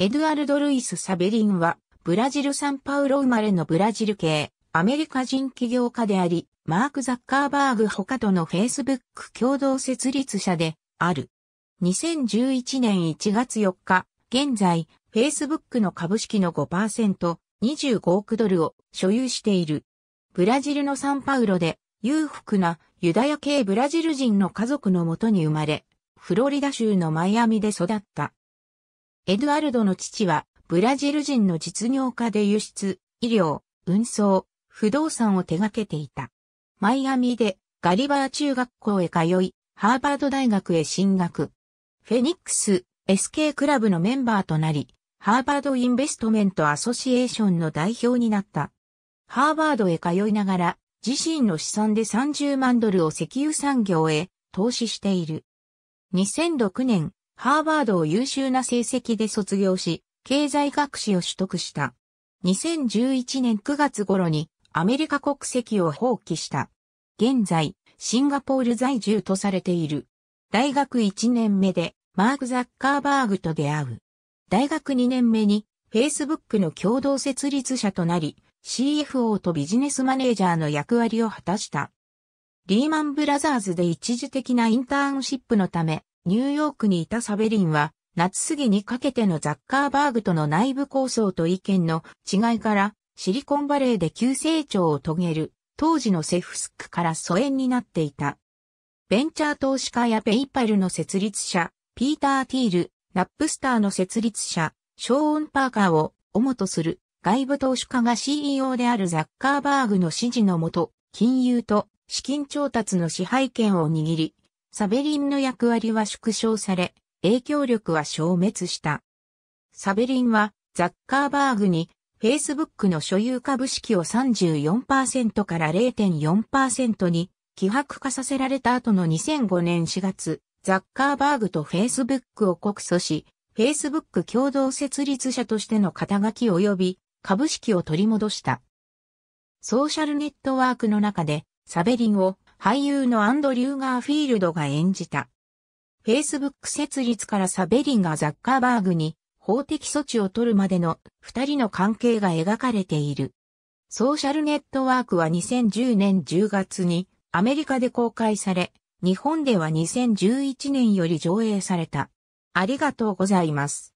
エドゥアルド・ルイス・サベリンは、ブラジル・サンパウロ生まれのブラジル系、アメリカ人起業家であり、マーク・ザッカーバーグ他とのフェイスブック共同設立者である。2011年1月4日、現在、フェイスブックの株式の5%、25億ドルを所有している。ブラジルのサンパウロで裕福なユダヤ系ブラジル人の家族のもとに生まれ、フロリダ州のマイアミで育った。エドアルドの父は、ブラジル人の実業家で輸出、医療、運送、不動産を手掛けていた。マイアミでガリバー中学校へ通い、ハーバード大学へ進学。フェニックス SK クラブのメンバーとなり、ハーバードインベストメントアソシエーションの代表になった。ハーバードへ通いながら、自身の資産で30万ドルを石油産業へ投資している。2006年、ハーバードを優秀な成績で卒業し、経済学士を取得した。2011年9月頃にアメリカ国籍を放棄した。現在、シンガポール在住とされている。大学1年目でマーク・ザッカーバーグと出会う。大学2年目に Facebook の共同設立者となり、CFO とビジネスマネージャーの役割を果たした。リーマンブラザーズで一時的なインターンシップのため、ニューヨークにいたサベリンは、夏過ぎにかけてのザッカーバーグとの内部構想と意見の違いから、シリコンバレーで急成長を遂げる、当時のセフスクから疎遠になっていた。ベンチャー投資家やペイパルの設立者、ピーター・ティール、ナップスターの設立者、ショーン・パーカーを主とする外部投資家が CEO であるザッカーバーグの指示のもと、金融と資金調達の支配権を握り、サベリンの役割は縮小され、影響力は消滅した。サベリンは、ザッカーバーグに、Facebook の所有株式を34%から0.4%に、希薄化させられた後の2005年4月、ザッカーバーグと Facebook を告訴し、Facebook 共同設立者としての肩書き及び株式を取り戻した。ソーシャルネットワークの中でサベリンを俳優のアンドリュー・ガーフィールドが演じた。Facebook 設立からサベリンがザッカーバーグに法的措置を取るまでの二人の関係が描かれている。ソーシャルネットワークは2010年10月にアメリカで公開され、日本では2011年より上映された。ありがとうございます。